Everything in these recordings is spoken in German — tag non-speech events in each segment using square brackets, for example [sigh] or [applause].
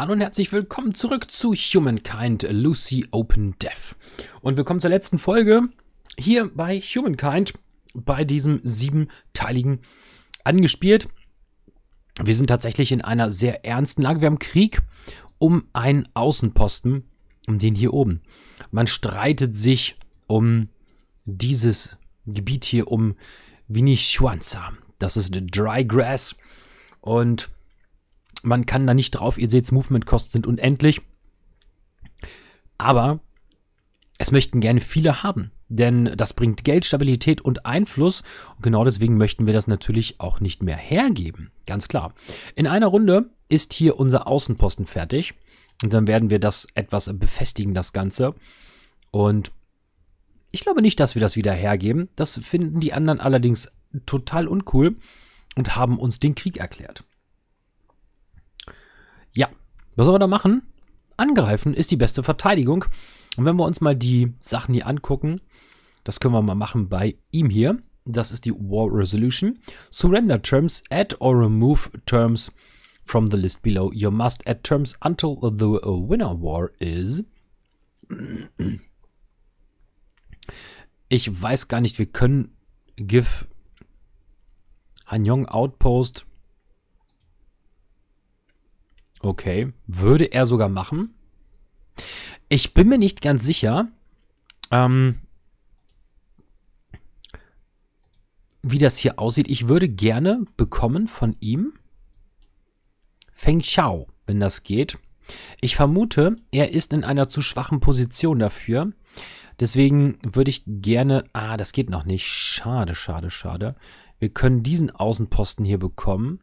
Hallo und herzlich willkommen zurück zu Humankind Lucy Open Dev. Und willkommen zur letzten Folge hier bei Humankind, bei diesem siebenteiligen angespielt. Wir sind tatsächlich in einer sehr ernsten Lage. Wir haben Krieg um einen Außenposten, um den hier oben. Man streitet sich um dieses Gebiet hier, um Vinichuanza. Das ist Dry Grass und man kann da nicht drauf, ihr seht, Movement-Kosten sind unendlich. Aber es möchten gerne viele haben, denn das bringt Geld, Stabilität und Einfluss. Und genau deswegen möchten wir das natürlich auch nicht mehr hergeben. Ganz klar. In einer Runde ist hier unser Außenposten fertig. Und dann werden wir das etwas befestigen, das Ganze. Und ich glaube nicht, dass wir das wieder hergeben. Das finden die anderen allerdings total uncool und haben uns den Krieg erklärt. Ja, was sollen wir da machen? Angreifen ist die beste Verteidigung. Und wenn wir uns mal die Sachen hier angucken, das können wir mal machen bei ihm hier. Das ist die War Resolution. Surrender terms, add or remove terms from the list below. You must add terms until the winner war is. Ich weiß gar nicht, wir können give Hanyong Outpost Okay, würde er sogar machen? Ich bin mir nicht ganz sicher, ähm, wie das hier aussieht. Ich würde gerne bekommen von ihm Feng Xiao, wenn das geht. Ich vermute, er ist in einer zu schwachen Position dafür. Deswegen würde ich gerne... Ah, das geht noch nicht. Schade, schade, schade. Wir können diesen Außenposten hier bekommen.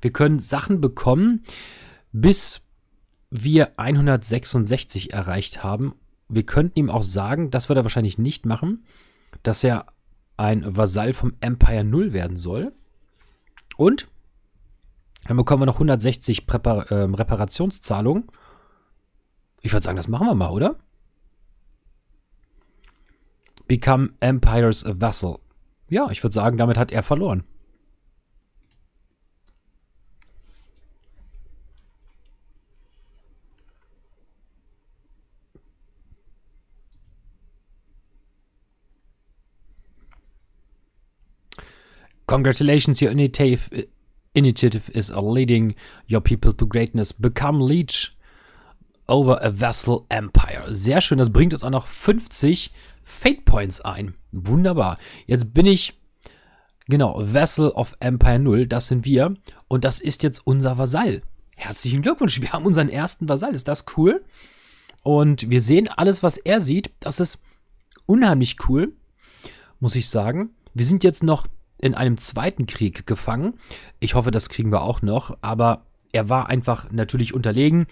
Wir können Sachen bekommen, bis wir 166 erreicht haben. Wir könnten ihm auch sagen, das wird er wahrscheinlich nicht machen, dass er ein Vasall vom Empire 0 werden soll. Und dann bekommen wir noch 160 Präpar äh, Reparationszahlungen. Ich würde sagen, das machen wir mal, oder? Become Empire's Vassal. Ja, ich würde sagen, damit hat er verloren. Congratulations, your initiative, initiative is leading your people to greatness. Become leech over a vassal empire. Sehr schön, das bringt uns auch noch 50 Fate Points ein. Wunderbar. Jetzt bin ich, genau, Vassal of Empire 0, das sind wir. Und das ist jetzt unser Vasall. Herzlichen Glückwunsch, wir haben unseren ersten Vasall. Ist das cool? Und wir sehen alles, was er sieht. Das ist unheimlich cool, muss ich sagen. Wir sind jetzt noch in einem zweiten Krieg gefangen. Ich hoffe, das kriegen wir auch noch, aber er war einfach natürlich unterlegen.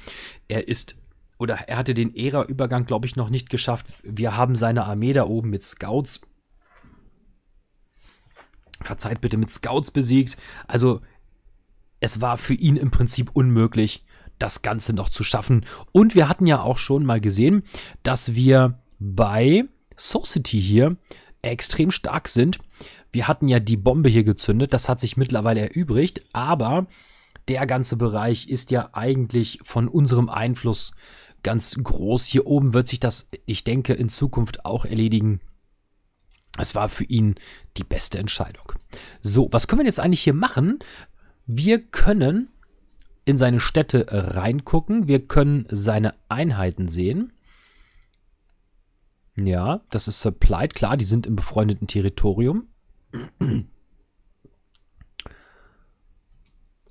Er ist oder er hatte den Ära-Übergang, glaube ich, noch nicht geschafft. Wir haben seine Armee da oben mit Scouts. Verzeiht bitte, mit Scouts besiegt. Also, es war für ihn im Prinzip unmöglich, das Ganze noch zu schaffen. Und wir hatten ja auch schon mal gesehen, dass wir bei Society hier extrem stark sind wir hatten ja die Bombe hier gezündet, das hat sich mittlerweile erübrigt, aber der ganze Bereich ist ja eigentlich von unserem Einfluss ganz groß. Hier oben wird sich das, ich denke, in Zukunft auch erledigen. Es war für ihn die beste Entscheidung. So, was können wir jetzt eigentlich hier machen? Wir können in seine Städte reingucken. Wir können seine Einheiten sehen. Ja, das ist Supplied. Klar, die sind im befreundeten Territorium.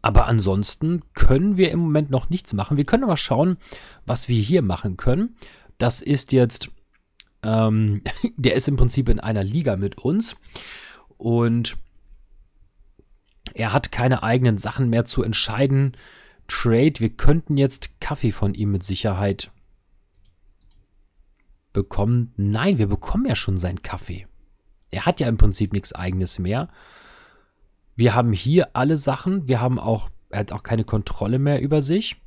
Aber ansonsten können wir im Moment noch nichts machen. Wir können aber schauen, was wir hier machen können. Das ist jetzt, ähm, [laughs] der ist im Prinzip in einer Liga mit uns. Und er hat keine eigenen Sachen mehr zu entscheiden. Trade, wir könnten jetzt Kaffee von ihm mit Sicherheit bekommen. Nein, wir bekommen ja schon seinen Kaffee er hat ja im Prinzip nichts eigenes mehr. Wir haben hier alle Sachen. Wir haben auch, er hat auch keine Kontrolle mehr über sich.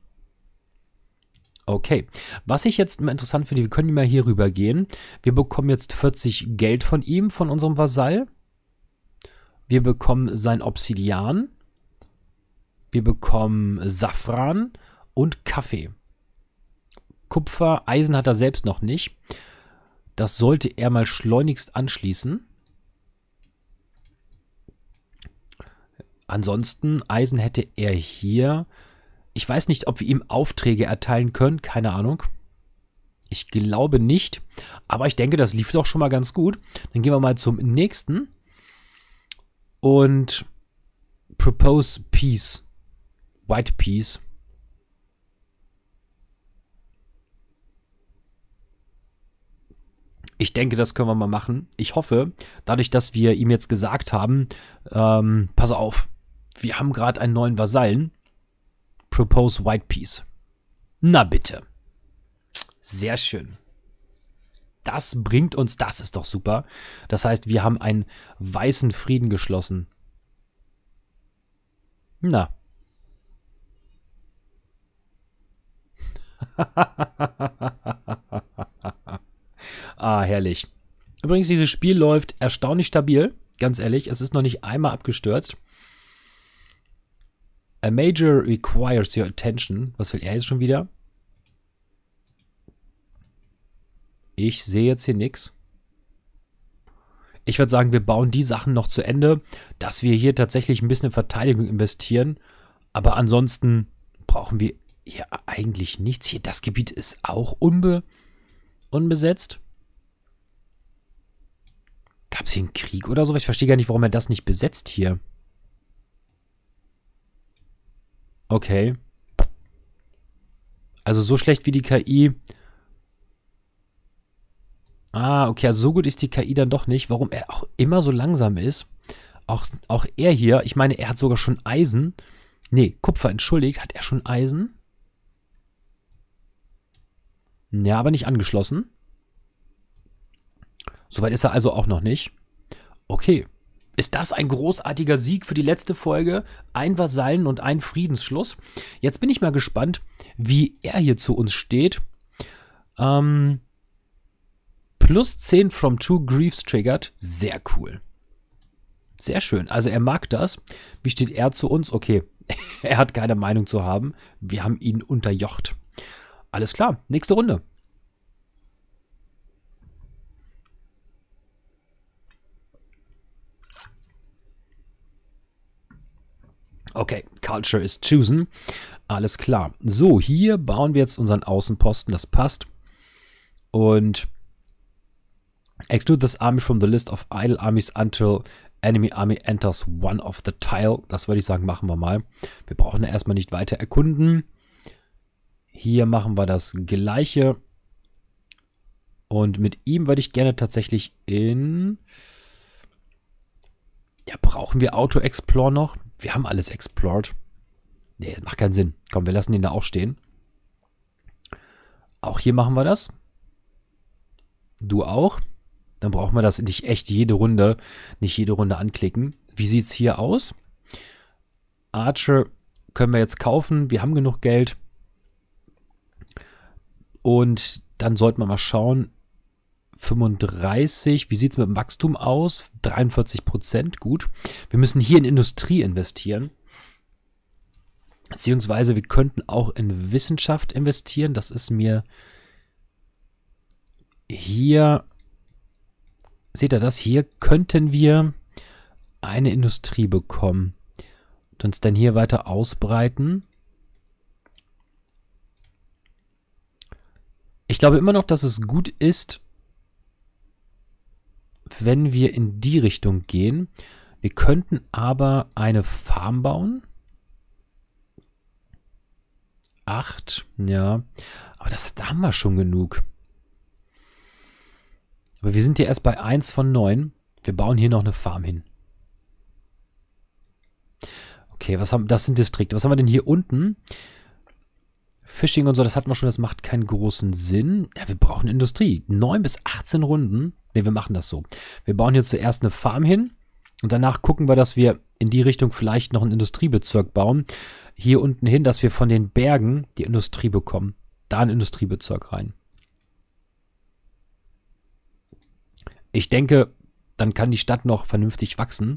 Okay, was ich jetzt mal interessant finde, wir können mal hier rüber gehen. Wir bekommen jetzt 40 Geld von ihm, von unserem Vasall. Wir bekommen sein Obsidian. Wir bekommen Safran und Kaffee. Kupfer, Eisen hat er selbst noch nicht. Das sollte er mal schleunigst anschließen. Ansonsten, Eisen hätte er hier. Ich weiß nicht, ob wir ihm Aufträge erteilen können. Keine Ahnung. Ich glaube nicht. Aber ich denke, das lief doch schon mal ganz gut. Dann gehen wir mal zum nächsten. Und Propose Peace. White Peace. Ich denke, das können wir mal machen. Ich hoffe, dadurch, dass wir ihm jetzt gesagt haben, ähm, pass auf, wir haben gerade einen neuen Vasallen. Propose White Peace. Na bitte. Sehr schön. Das bringt uns, das ist doch super. Das heißt, wir haben einen weißen Frieden geschlossen. Na. [laughs] ah, herrlich. Übrigens, dieses Spiel läuft erstaunlich stabil. Ganz ehrlich, es ist noch nicht einmal abgestürzt. A major requires your attention. Was will er jetzt schon wieder? Ich sehe jetzt hier nichts. Ich würde sagen, wir bauen die Sachen noch zu Ende, dass wir hier tatsächlich ein bisschen in Verteidigung investieren. Aber ansonsten brauchen wir hier eigentlich nichts. Hier, das Gebiet ist auch unbe unbesetzt. Gab es hier einen Krieg oder so? Ich verstehe gar nicht, warum er das nicht besetzt hier. Okay. Also so schlecht wie die KI. Ah, okay, also so gut ist die KI dann doch nicht. Warum er auch immer so langsam ist. Auch, auch er hier, ich meine, er hat sogar schon Eisen. Nee, Kupfer, entschuldigt, hat er schon Eisen? Ja, aber nicht angeschlossen. Soweit ist er also auch noch nicht. Okay ist das ein großartiger Sieg für die letzte Folge. Ein Vasallen und ein Friedensschluss. Jetzt bin ich mal gespannt, wie er hier zu uns steht. Ähm, plus 10 from two griefs triggered. Sehr cool. Sehr schön. Also er mag das. Wie steht er zu uns? Okay, [laughs] er hat keine Meinung zu haben. Wir haben ihn unterjocht. Alles klar, nächste Runde. Okay, Culture is Chosen. Alles klar. So, hier bauen wir jetzt unseren Außenposten. Das passt. Und exclude this army from the list of idle armies until enemy army enters one of the tile. Das würde ich sagen, machen wir mal. Wir brauchen ja erstmal nicht weiter erkunden. Hier machen wir das gleiche. Und mit ihm würde ich gerne tatsächlich in... Ja, brauchen wir Auto-Explore noch? wir haben alles explored. Nee, macht keinen Sinn. Komm, wir lassen ihn da auch stehen. Auch hier machen wir das. Du auch. Dann brauchen wir das nicht echt jede Runde, nicht jede Runde anklicken. Wie sieht es hier aus? Archer können wir jetzt kaufen. Wir haben genug Geld. Und dann sollten wir mal schauen, 35. Wie sieht es mit dem Wachstum aus? 43 Prozent, gut. Wir müssen hier in Industrie investieren. Beziehungsweise wir könnten auch in Wissenschaft investieren. Das ist mir hier, seht ihr das? Hier könnten wir eine Industrie bekommen und uns dann hier weiter ausbreiten. Ich glaube immer noch, dass es gut ist, wenn wir in die Richtung gehen. Wir könnten aber eine Farm bauen. Acht, ja. Aber das, da haben wir schon genug. Aber wir sind hier erst bei 1 von 9. Wir bauen hier noch eine Farm hin. Okay, was haben, das sind Distrikte. Was haben wir denn hier unten? Fishing und so, das hatten wir schon, das macht keinen großen Sinn. Ja, wir brauchen Industrie. 9 bis 18 Runden nee, wir machen das so. Wir bauen hier zuerst eine Farm hin und danach gucken wir, dass wir in die Richtung vielleicht noch einen Industriebezirk bauen. Hier unten hin, dass wir von den Bergen die Industrie bekommen. Da einen Industriebezirk rein. Ich denke, dann kann die Stadt noch vernünftig wachsen.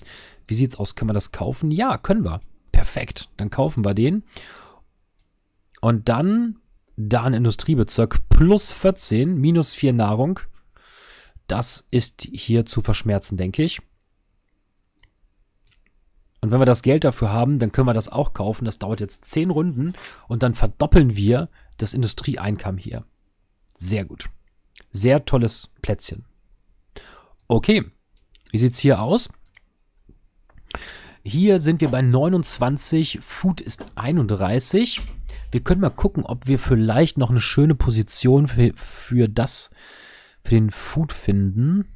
Wie sieht's aus? Können wir das kaufen? Ja, können wir. Perfekt. Dann kaufen wir den. Und dann da ein Industriebezirk plus 14, minus 4 Nahrung das ist hier zu verschmerzen, denke ich. Und wenn wir das Geld dafür haben, dann können wir das auch kaufen. Das dauert jetzt 10 Runden und dann verdoppeln wir das Industrieeinkommen hier. Sehr gut. Sehr tolles Plätzchen. Okay, wie sieht es hier aus? Hier sind wir bei 29, Food ist 31. Wir können mal gucken, ob wir vielleicht noch eine schöne Position für, für das äh, für den Food finden.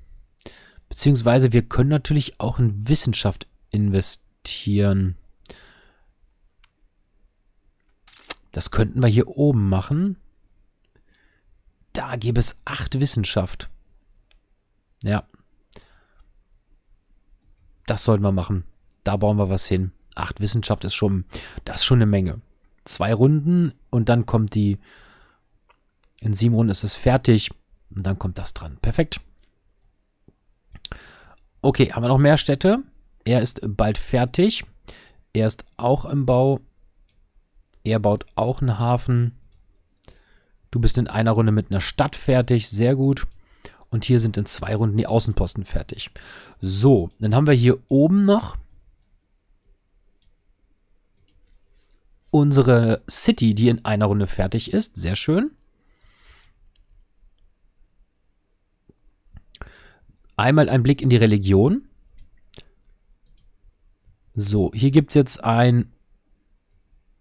Beziehungsweise wir können natürlich auch in Wissenschaft investieren. Das könnten wir hier oben machen. Da gäbe es acht Wissenschaft. Ja. Das sollten wir machen. Da bauen wir was hin. Acht Wissenschaft ist schon, das ist schon eine Menge. Zwei Runden und dann kommt die, in sieben Runden ist es fertig. Und dann kommt das dran. Perfekt. Okay, haben wir noch mehr Städte? Er ist bald fertig. Er ist auch im Bau. Er baut auch einen Hafen. Du bist in einer Runde mit einer Stadt fertig. Sehr gut. Und hier sind in zwei Runden die Außenposten fertig. So, dann haben wir hier oben noch unsere City, die in einer Runde fertig ist. Sehr schön. Einmal ein Blick in die Religion. So, hier gibt es jetzt ein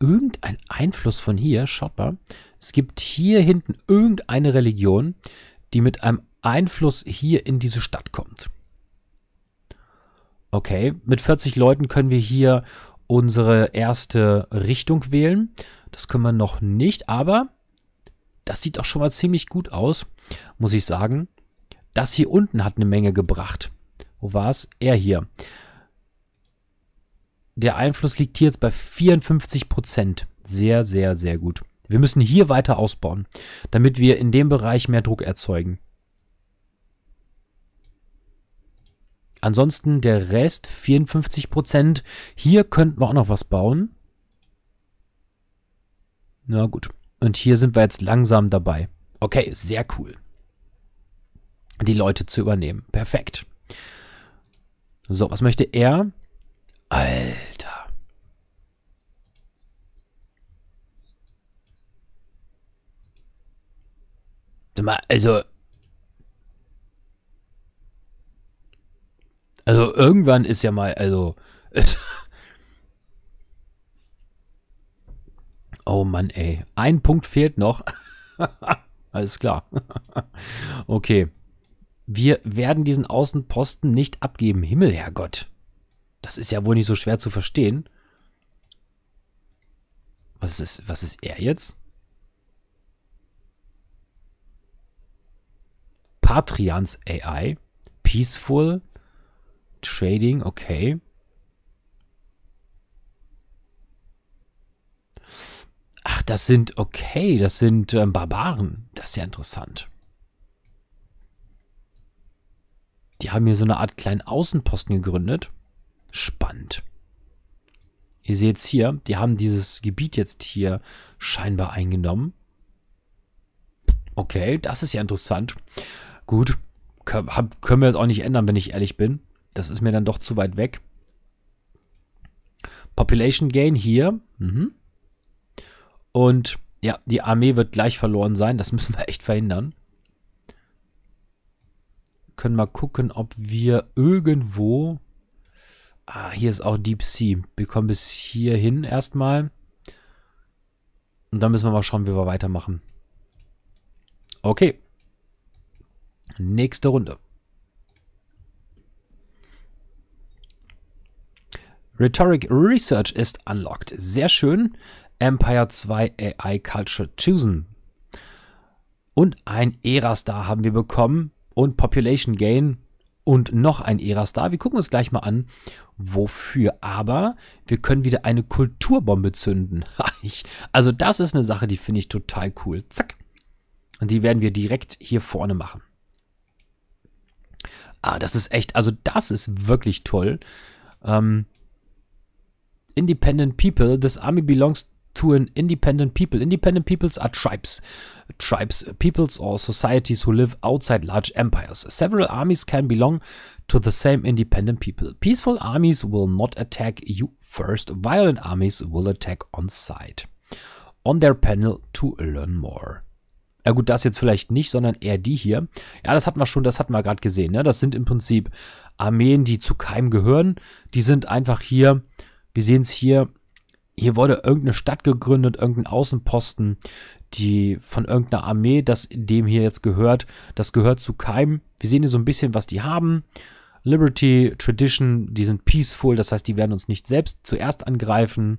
irgendein Einfluss von hier, schaut mal. Es gibt hier hinten irgendeine Religion, die mit einem Einfluss hier in diese Stadt kommt. Okay, mit 40 Leuten können wir hier unsere erste Richtung wählen. Das können wir noch nicht, aber das sieht auch schon mal ziemlich gut aus, muss ich sagen. Das hier unten hat eine Menge gebracht. Wo war es? Er hier. Der Einfluss liegt hier jetzt bei 54 Prozent. Sehr, sehr, sehr gut. Wir müssen hier weiter ausbauen, damit wir in dem Bereich mehr Druck erzeugen. Ansonsten der Rest 54 Prozent. Hier könnten wir auch noch was bauen. Na gut. Und hier sind wir jetzt langsam dabei. Okay, sehr cool die Leute zu übernehmen. Perfekt. So, was möchte er? Alter. Also. Also irgendwann ist ja mal, also. [laughs] oh Mann, ey. Ein Punkt fehlt noch. [laughs] Alles klar. [laughs] okay wir werden diesen Außenposten nicht abgeben. Himmel, Herrgott. Das ist ja wohl nicht so schwer zu verstehen. Was ist, was ist er jetzt? Patrians AI. Peaceful. Trading, okay. Ach, das sind, okay, das sind ähm, Barbaren. Das ist ja interessant. Die haben hier so eine Art kleinen Außenposten gegründet. Spannend. Ihr seht es hier, die haben dieses Gebiet jetzt hier scheinbar eingenommen. Okay, das ist ja interessant. Gut, können wir jetzt auch nicht ändern, wenn ich ehrlich bin. Das ist mir dann doch zu weit weg. Population Gain hier. Mhm. Und ja, die Armee wird gleich verloren sein. Das müssen wir echt verhindern können mal gucken, ob wir irgendwo... Ah, hier ist auch Deep Sea. Wir kommen bis hierhin hin erstmal. Und dann müssen wir mal schauen, wie wir weitermachen. Okay. Nächste Runde. Rhetoric Research ist unlocked. Sehr schön. Empire 2 AI Culture Chosen. Und ein Era-Star haben wir bekommen und Population Gain und noch ein Ära-Star. Wir gucken uns gleich mal an, wofür. Aber wir können wieder eine Kulturbombe zünden. [laughs] also das ist eine Sache, die finde ich total cool. Zack. Und die werden wir direkt hier vorne machen. Ah, das ist echt, also das ist wirklich toll. Ähm, Independent People, this army belongs to an independent people. Independent peoples are tribes. Tribes, peoples, or societies who live outside large empires. Several armies can belong to the same independent people. Peaceful armies will not attack you first, violent armies will attack on site. On their panel to learn more. Ja gut, das jetzt vielleicht nicht, sondern eher die hier. Ja, das hatten wir schon, das hatten wir gerade gesehen. Ne? Das sind im Prinzip Armeen, die zu keinem gehören. Die sind einfach hier, wir sehen es hier, hier wurde irgendeine Stadt gegründet, irgendein Außenposten, die von irgendeiner Armee, das dem hier jetzt gehört, das gehört zu keinem. Wir sehen hier so ein bisschen, was die haben. Liberty, Tradition, die sind peaceful, das heißt, die werden uns nicht selbst zuerst angreifen.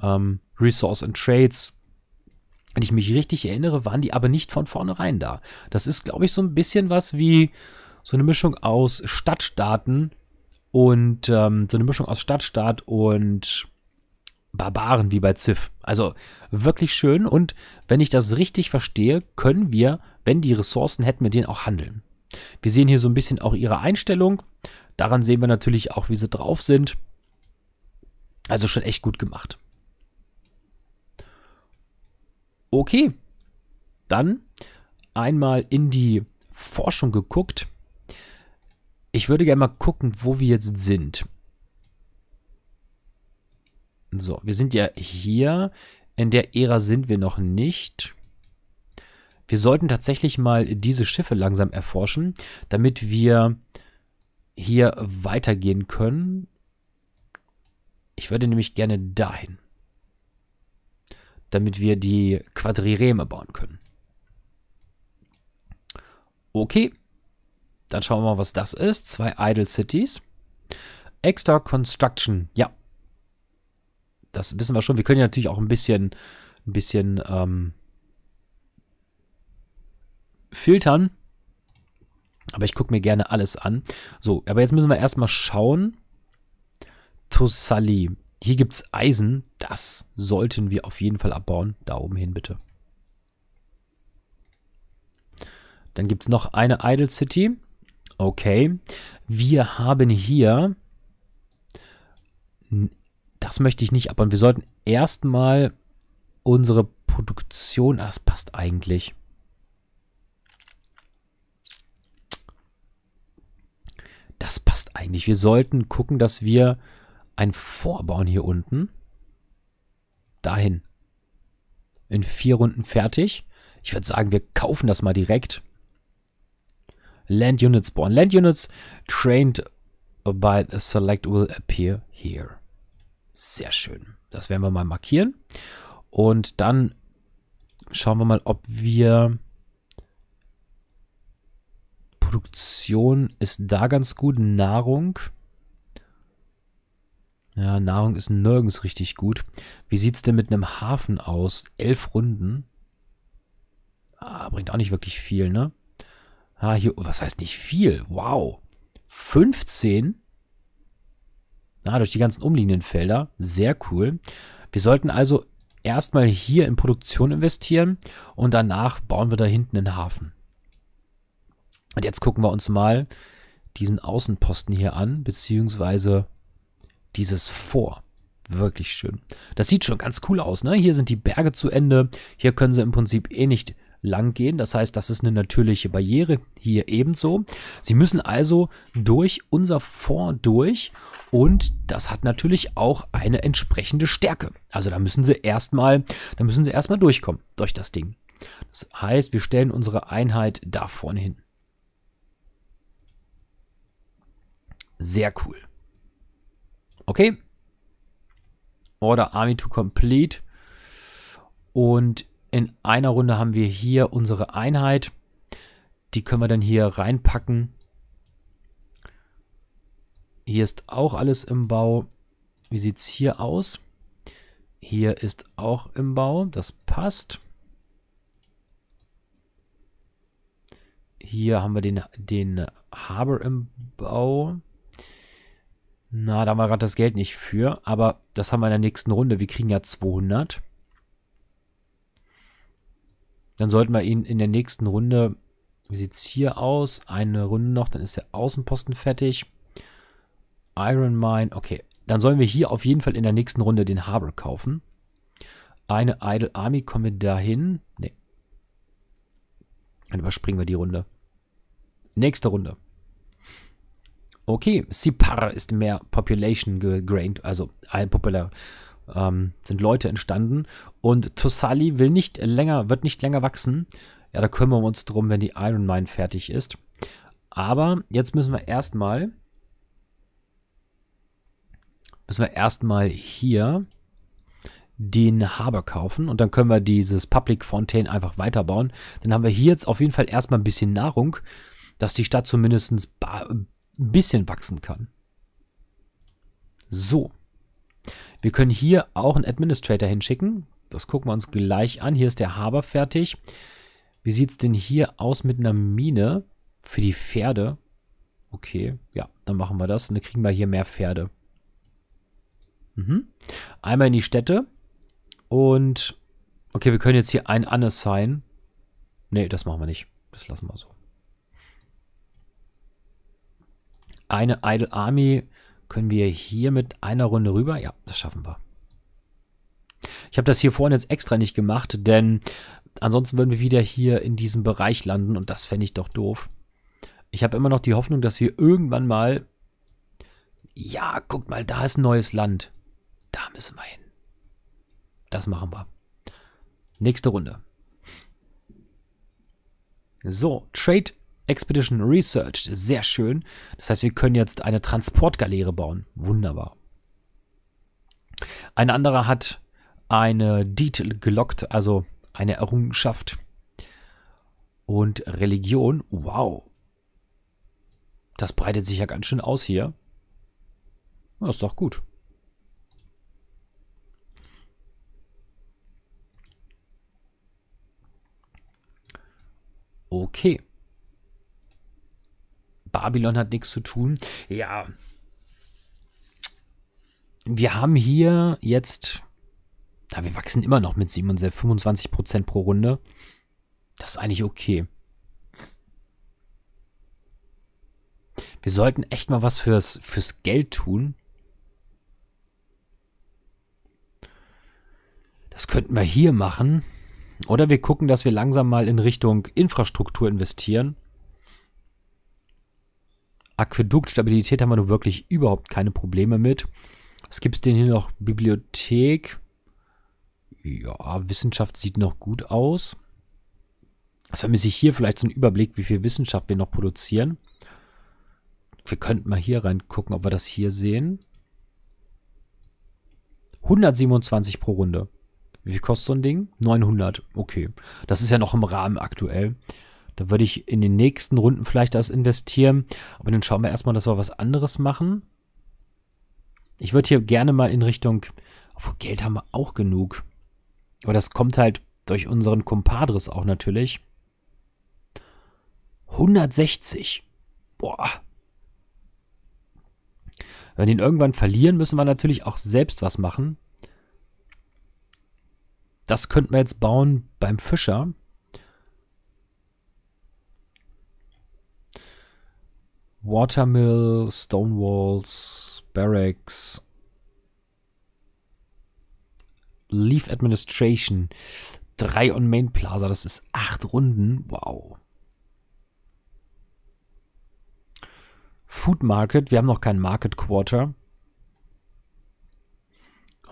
Ähm, Resource and Trades, wenn ich mich richtig erinnere, waren die aber nicht von vornherein da. Das ist, glaube ich, so ein bisschen was wie so eine Mischung aus Stadtstaaten und ähm, so eine Mischung aus Stadtstaat und Barbaren wie bei Ziff. Also wirklich schön und wenn ich das richtig verstehe, können wir, wenn die Ressourcen hätten, mit denen auch handeln. Wir sehen hier so ein bisschen auch ihre Einstellung. Daran sehen wir natürlich auch, wie sie drauf sind. Also schon echt gut gemacht. Okay, dann einmal in die Forschung geguckt. Ich würde gerne mal gucken, wo wir jetzt sind. So, wir sind ja hier. In der Ära sind wir noch nicht. Wir sollten tatsächlich mal diese Schiffe langsam erforschen, damit wir hier weitergehen können. Ich würde nämlich gerne dahin. Damit wir die Quadrireme bauen können. Okay. Dann schauen wir mal, was das ist. Zwei Idle Cities. Extra Construction. Ja, das wissen wir schon. Wir können ja natürlich auch ein bisschen, ein bisschen ähm, filtern. Aber ich gucke mir gerne alles an. So, aber jetzt müssen wir erstmal schauen. Tosali. Hier gibt es Eisen. Das sollten wir auf jeden Fall abbauen. Da oben hin, bitte. Dann gibt es noch eine Idle City. Okay. Wir haben hier das möchte ich nicht, abbauen. wir sollten erstmal unsere Produktion, ah, das passt eigentlich. Das passt eigentlich. Wir sollten gucken, dass wir ein Vorbauen hier unten. Dahin. In vier Runden fertig. Ich würde sagen, wir kaufen das mal direkt. Land Units Spawn. Land Units trained by the select will appear here. Sehr schön. Das werden wir mal markieren. Und dann schauen wir mal, ob wir... Produktion ist da ganz gut. Nahrung. Ja, Nahrung ist nirgends richtig gut. Wie sieht es denn mit einem Hafen aus? Elf Runden. Ah, bringt auch nicht wirklich viel, ne? Ah, hier, was heißt nicht viel? Wow. 15? na, durch die ganzen umliegenden Felder. Sehr cool. Wir sollten also erstmal hier in Produktion investieren und danach bauen wir da hinten einen Hafen. Und jetzt gucken wir uns mal diesen Außenposten hier an, beziehungsweise dieses Vor. Wirklich schön. Das sieht schon ganz cool aus, ne? Hier sind die Berge zu Ende. Hier können sie im Prinzip eh nicht lang gehen. Das heißt, das ist eine natürliche Barriere, hier ebenso. Sie müssen also durch unser Fond durch und das hat natürlich auch eine entsprechende Stärke. Also da müssen sie erstmal, da müssen sie erstmal durchkommen durch das Ding. Das heißt, wir stellen unsere Einheit da vorne hin. Sehr cool. Okay. Order Army to complete. Und in einer Runde haben wir hier unsere Einheit. Die können wir dann hier reinpacken. Hier ist auch alles im Bau. Wie sieht es hier aus? Hier ist auch im Bau. Das passt. Hier haben wir den, den Harbor im Bau. Na, da haben wir gerade das Geld nicht für. Aber das haben wir in der nächsten Runde. Wir kriegen ja 200. Dann sollten wir ihn in der nächsten Runde, wie sieht es hier aus? Eine Runde noch, dann ist der Außenposten fertig. Iron Mine, okay. Dann sollen wir hier auf jeden Fall in der nächsten Runde den Harbor kaufen. Eine Idle Army, kommen wir dahin? Nee. Dann überspringen wir die Runde. Nächste Runde. Okay, Sipar ist mehr Population gegrained, also ein populärer ähm, sind Leute entstanden. Und Tosali will nicht länger, wird nicht länger wachsen. Ja, da kümmern wir uns drum, wenn die Iron Mine fertig ist. Aber jetzt müssen wir erstmal müssen wir erstmal hier den Haber kaufen und dann können wir dieses Public Fontaine einfach weiterbauen. Dann haben wir hier jetzt auf jeden Fall erstmal ein bisschen Nahrung, dass die Stadt zumindest ein bisschen wachsen kann. So. Wir können hier auch einen Administrator hinschicken. Das gucken wir uns gleich an. Hier ist der Haber fertig. Wie sieht es denn hier aus mit einer Mine für die Pferde? Okay, ja, dann machen wir das. Und dann kriegen wir hier mehr Pferde. Mhm. Einmal in die Städte. Und, okay, wir können jetzt hier ein Unassign. Nee, das machen wir nicht. Das lassen wir so. Eine Idle Army können wir hier mit einer Runde rüber? Ja, das schaffen wir. Ich habe das hier vorhin jetzt extra nicht gemacht, denn ansonsten würden wir wieder hier in diesem Bereich landen und das fände ich doch doof. Ich habe immer noch die Hoffnung, dass wir irgendwann mal... Ja, guck mal, da ist ein neues Land. Da müssen wir hin. Das machen wir. Nächste Runde. So, Trade Expedition Research. Sehr schön. Das heißt, wir können jetzt eine Transportgaleere bauen. Wunderbar. Ein anderer hat eine Deed gelockt, also eine Errungenschaft. Und Religion, wow. Das breitet sich ja ganz schön aus hier. Das ist doch gut. Okay. Babylon hat nichts zu tun. Ja. Wir haben hier jetzt, na, wir wachsen immer noch mit 27, 25 pro Runde. Das ist eigentlich okay. Wir sollten echt mal was fürs, fürs Geld tun. Das könnten wir hier machen. Oder wir gucken, dass wir langsam mal in Richtung Infrastruktur investieren. Aquäduktstabilität haben wir nun wirklich überhaupt keine Probleme mit. Was gibt es denn hier noch? Bibliothek. Ja, Wissenschaft sieht noch gut aus. Das also vermisse ich hier vielleicht so einen Überblick, wie viel Wissenschaft wir noch produzieren. Wir könnten mal hier reingucken, ob wir das hier sehen. 127 pro Runde. Wie viel kostet so ein Ding? 900. Okay. Das ist ja noch im Rahmen aktuell. Da würde ich in den nächsten Runden vielleicht das investieren. Aber dann schauen wir erstmal, dass wir was anderes machen. Ich würde hier gerne mal in Richtung, obwohl Geld haben wir auch genug. Aber das kommt halt durch unseren Compadres auch natürlich. 160. Boah. Wenn wir den irgendwann verlieren, müssen wir natürlich auch selbst was machen. Das könnten wir jetzt bauen beim Fischer. Watermill, Stonewalls, Barracks, Leaf Administration, 3 on Main Plaza, das ist 8 Runden, wow. Food Market, wir haben noch keinen Market Quarter.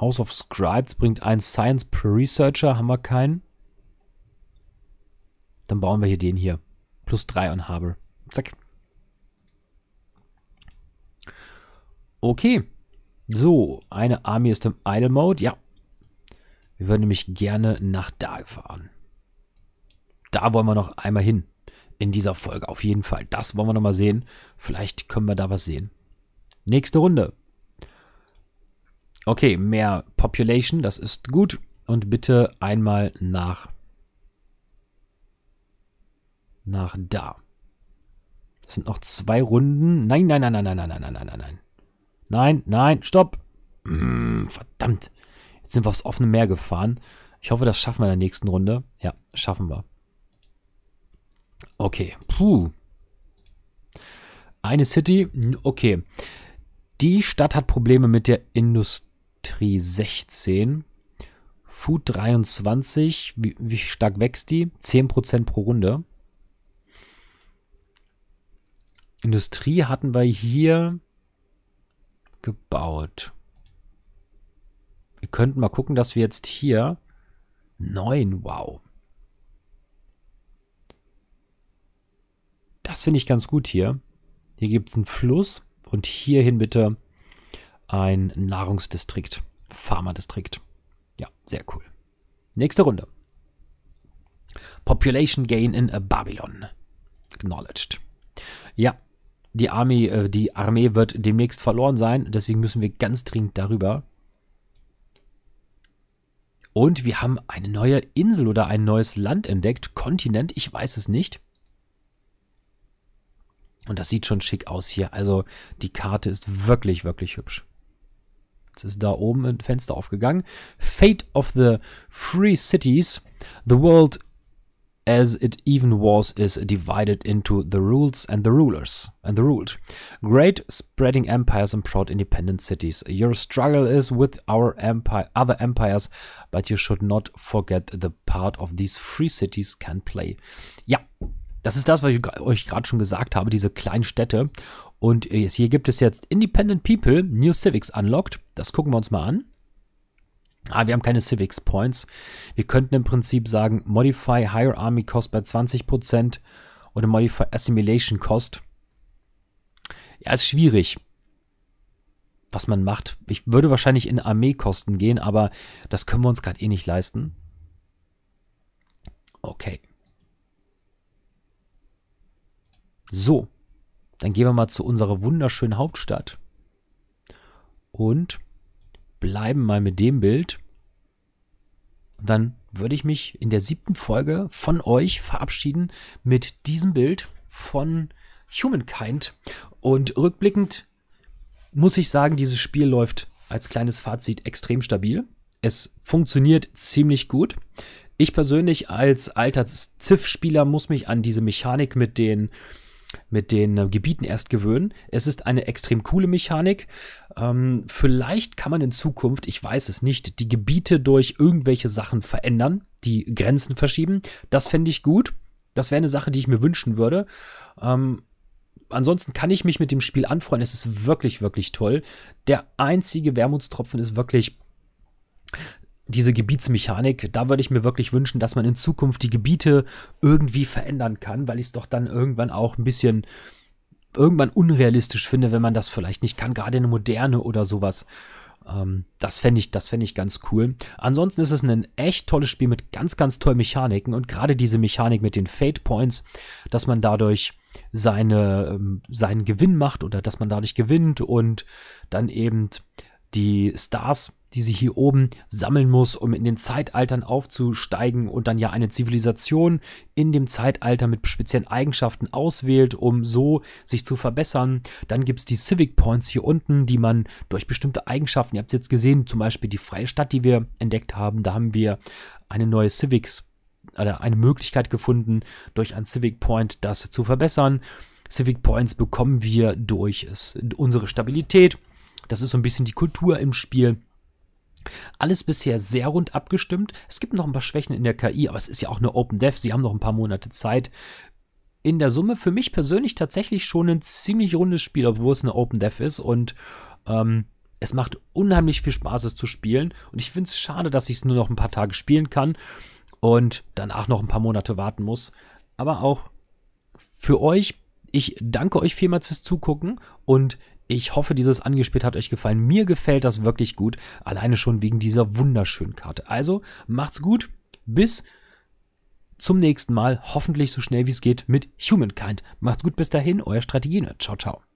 House of Scribes bringt ein Science per Researcher, haben wir keinen. Dann bauen wir hier den hier. Plus 3 on Harbor. Zack. Okay. So, eine Army ist im Idle Mode. Ja. Wir würden nämlich gerne nach da fahren. Da wollen wir noch einmal hin. In dieser Folge auf jeden Fall. Das wollen wir nochmal sehen. Vielleicht können wir da was sehen. Nächste Runde. Okay, mehr Population, das ist gut. Und bitte einmal nach nach da. Es sind noch zwei Runden. Nein, nein, nein, nein, nein, nein, nein, nein, nein, nein. Nein, nein, stopp. Mm, verdammt. Jetzt sind wir aufs offene Meer gefahren. Ich hoffe, das schaffen wir in der nächsten Runde. Ja, schaffen wir. Okay. Puh. Eine City. Okay. Die Stadt hat Probleme mit der Industrie 16. Food 23. Wie, wie stark wächst die? 10% pro Runde. Industrie hatten wir hier gebaut. Wir könnten mal gucken, dass wir jetzt hier 9, wow. Das finde ich ganz gut hier. Hier gibt es einen Fluss und hierhin bitte ein Nahrungsdistrikt, Pharma-Distrikt. Ja, sehr cool. Nächste Runde. Population Gain in Babylon. Acknowledged. Ja, die Armee, äh, die Armee wird demnächst verloren sein, deswegen müssen wir ganz dringend darüber. Und wir haben eine neue Insel oder ein neues Land entdeckt, Kontinent, ich weiß es nicht. Und das sieht schon schick aus hier. Also die Karte ist wirklich, wirklich hübsch. Jetzt ist da oben ein Fenster aufgegangen. Fate of the Free Cities. The world as it even was is divided into the rules and the rulers and the ruled. Great spreading empires and proud independent cities. Your struggle is with our empire, other empires, but you should not forget the part of these free cities can play. Ja, das ist das, was ich euch gerade schon gesagt habe, diese kleinen Städte. Und äh, hier gibt es jetzt Independent People, New Civics Unlocked. Das gucken wir uns mal an. Ah, wir haben keine Civics Points. Wir könnten im Prinzip sagen, Modify Higher Army Cost bei 20% oder Modify Assimilation Cost. Ja, ist schwierig, was man macht. Ich würde wahrscheinlich in Armeekosten gehen, aber das können wir uns gerade eh nicht leisten. Okay. So, dann gehen wir mal zu unserer wunderschönen Hauptstadt. Und bleiben mal mit dem Bild. Und dann würde ich mich in der siebten Folge von euch verabschieden mit diesem Bild von Humankind. Und rückblickend muss ich sagen, dieses Spiel läuft als kleines Fazit extrem stabil. Es funktioniert ziemlich gut. Ich persönlich als alter Ziff-Spieler muss mich an diese Mechanik mit den mit den äh, Gebieten erst gewöhnen. Es ist eine extrem coole Mechanik. Ähm, vielleicht kann man in Zukunft, ich weiß es nicht, die Gebiete durch irgendwelche Sachen verändern, die Grenzen verschieben. Das fände ich gut. Das wäre eine Sache, die ich mir wünschen würde. Ähm, ansonsten kann ich mich mit dem Spiel anfreuen. Es ist wirklich, wirklich toll. Der einzige Wermutstropfen ist wirklich diese Gebietsmechanik, da würde ich mir wirklich wünschen, dass man in Zukunft die Gebiete irgendwie verändern kann, weil ich es doch dann irgendwann auch ein bisschen irgendwann unrealistisch finde, wenn man das vielleicht nicht kann, gerade eine moderne oder sowas. Ähm, das fände ich, das fänd ich ganz cool. Ansonsten ist es ein echt tolles Spiel mit ganz, ganz tollen Mechaniken und gerade diese Mechanik mit den Fate Points, dass man dadurch seine, ähm, seinen Gewinn macht oder dass man dadurch gewinnt und dann eben die Stars, die sie hier oben sammeln muss, um in den Zeitaltern aufzusteigen und dann ja eine Zivilisation in dem Zeitalter mit speziellen Eigenschaften auswählt, um so sich zu verbessern. Dann gibt es die Civic Points hier unten, die man durch bestimmte Eigenschaften, ihr habt es jetzt gesehen, zum Beispiel die freie Stadt, die wir entdeckt haben, da haben wir eine neue Civics oder eine Möglichkeit gefunden, durch ein Civic Point das zu verbessern. Civic Points bekommen wir durch unsere Stabilität. Das ist so ein bisschen die Kultur im Spiel. Alles bisher sehr rund abgestimmt. Es gibt noch ein paar Schwächen in der KI, aber es ist ja auch eine Open Dev. Sie haben noch ein paar Monate Zeit. In der Summe für mich persönlich tatsächlich schon ein ziemlich rundes Spiel, obwohl es eine Open Dev ist und ähm, es macht unheimlich viel Spaß, es zu spielen. Und ich finde es schade, dass ich es nur noch ein paar Tage spielen kann und danach noch ein paar Monate warten muss. Aber auch für euch, ich danke euch vielmals fürs Zugucken und ich hoffe, dieses angespielt hat euch gefallen. Mir gefällt das wirklich gut, alleine schon wegen dieser wunderschönen Karte. Also macht's gut, bis zum nächsten Mal, hoffentlich so schnell wie es geht mit Humankind. Macht's gut bis dahin, euer Strategien. Ciao, ciao.